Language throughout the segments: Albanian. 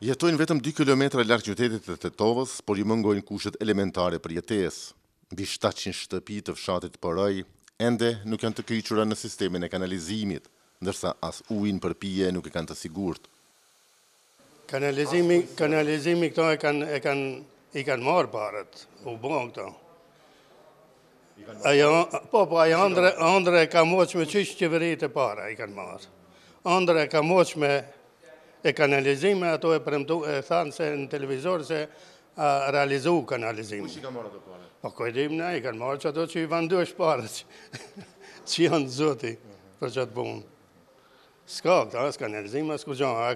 Jetojnë vetëm 2 km lartë qytetit të Tetovës, por i mëngojnë kushet elementare për jetes. Bi 700 shtëpi të fshatit përëj, ende nuk janë të kryqura në sistemin e kanalizimit, ndërsa as ujin për pije nuk e kanë të sigurt. Kanalizimi, kanalizimi këto e kanë e kanë i kanë marrë parët, u bon këto. po, po, ajo Andre, e ka moq me qështë qeverit e para, i kanë marrë. Andre ka moq me e kanalizime, ato e premtu, e thanë se në televizor se a, realizu kanalizime. Kush i ka marrë ato pare? Po, kojdim na, i kanë marrë që ato që i vandu është pare, që, janë zoti për që të punë. Ska, këta, s'ka kanalizime, asë gjo, a,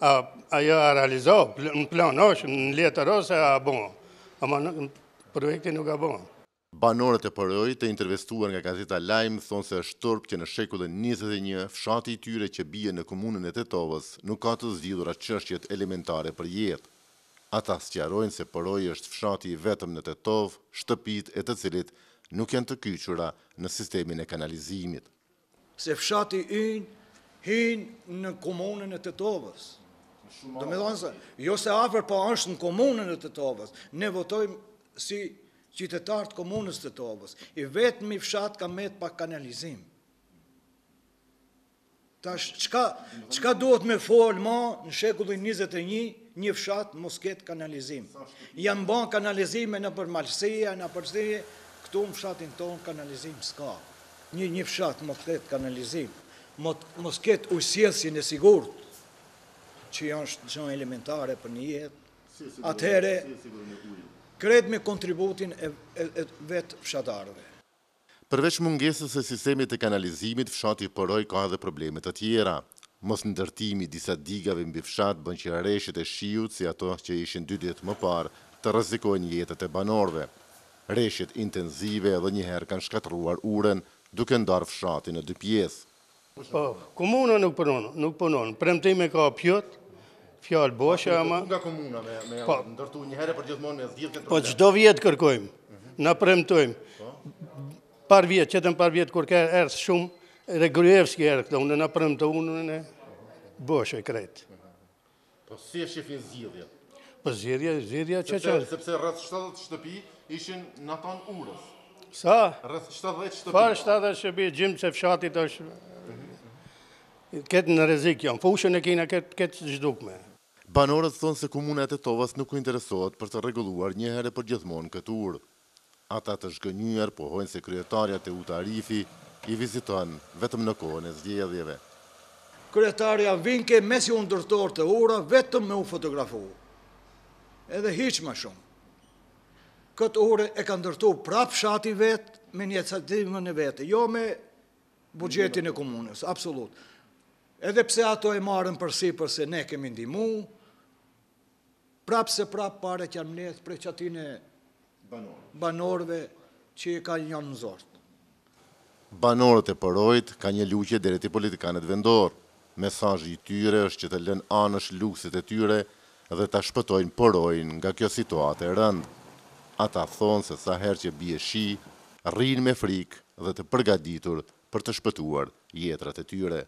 a, a, a, në plan është, në letër është, a bon, a në, projekti nuk a bon. Banorët e përëj të intervestuar nga gazeta Lajmë thonë se është tërpë që në shekullën 21, fshati tyre që bije në komunën e Tetovës nuk ka të zgjidhur atë çështjet elementare për jetë. Ata sqarojnë se përëj është fshati i vetëm në Tetov, shtëpit e të cilit nuk janë të kyqura në sistemin e kanalizimit. Se fshati ynë hynë në komunën e Tetovës. Do me se, jo se afer, po është në komunën e Tetovës. Ne votojmë si qytetartë komunës të togës, i vetë mi fshatë ka metë pa kanalizim. Ta shë, qka duhet me folë ma në shekullin 21, një fshatë mos ketë kanalizim. Janë banë kanalizime në përmalsia, në përstirje, këtu në fshatin tonë kanalizim s'ka. Një një fshatë mos ketë kanalizim, mos ketë ujësjesin e sigurët, që janë shëtë gjënë elementare për një jetë, atëhere, kretë me kontributin e, vetë fshatarëve. Përveç mungesës e sistemi të kanalizimit, fshati përroj ka edhe problemet të tjera. Mos në dërtimi disa digave mbi fshat bën që reshet e shiut si ato që ishin dy ditë më parë të rrezikojnë jetët e banorëve. Reshet intenzive edhe njëherë kanë shkatruar uren duke ndarë fshatin në dy pjesë. Po, komuna nuk punon, nuk punon. Premtime ka pjot, fjalë boshe, ama... Nga komuna me, po. ndërtu një herë për gjithmonë me zhjithë këtë problem. Po, qdo vjetë kërkojmë, mhm. në premtojmë. Po. Par vjetë, qëtën par vjetë, kur kërë erës shumë, Regrujevski erë këtë, unë në premtë, unë në boshe i mhm. Po, si e shifin zhjithë? Po, zhjithë, zhjithë, që që... Sepse rrës 70 shtëpi ishin në ton urës. Sa? Rrës 70 shtëpi. Par 70 shtëpi, fshatit është... Mhm. Këtë në rezikë jam, fushën e kina këtë këtë Banorët thonë se komunet e Tovas nuk u interesohet për të regulluar njëherë për gjithmonë këtë urë. Ata të shgënyër pohojnë se kryetarja të u tarifi i vizitonë vetëm në kohën e zgjedhjeve. Kryetarja vinke mes ju ndërtor të ura vetëm me u fotografu. Edhe hiqë ma shumë. Këtë ure e ka ndërtu prapë shati vetë me një cëtimën e vetë, jo me bugjetin e komunës, absolut. Edhe pse ato e marën përsi përse ne kemi ndimu, prapë se prapë pare që janë mnesë për që banorve banorëve që i ka një në zortë. Banorët e përrojt ka një luqje dhe reti politikanet vendorë. Mesajë i tyre është që të lënë anësh luqësit e tyre dhe të shpëtojnë përrojnë nga kjo situate e rëndë. Ata thonë se sa her që bje shi, rrinë me frikë dhe të përgaditur për të shpëtuar jetrat e tyre.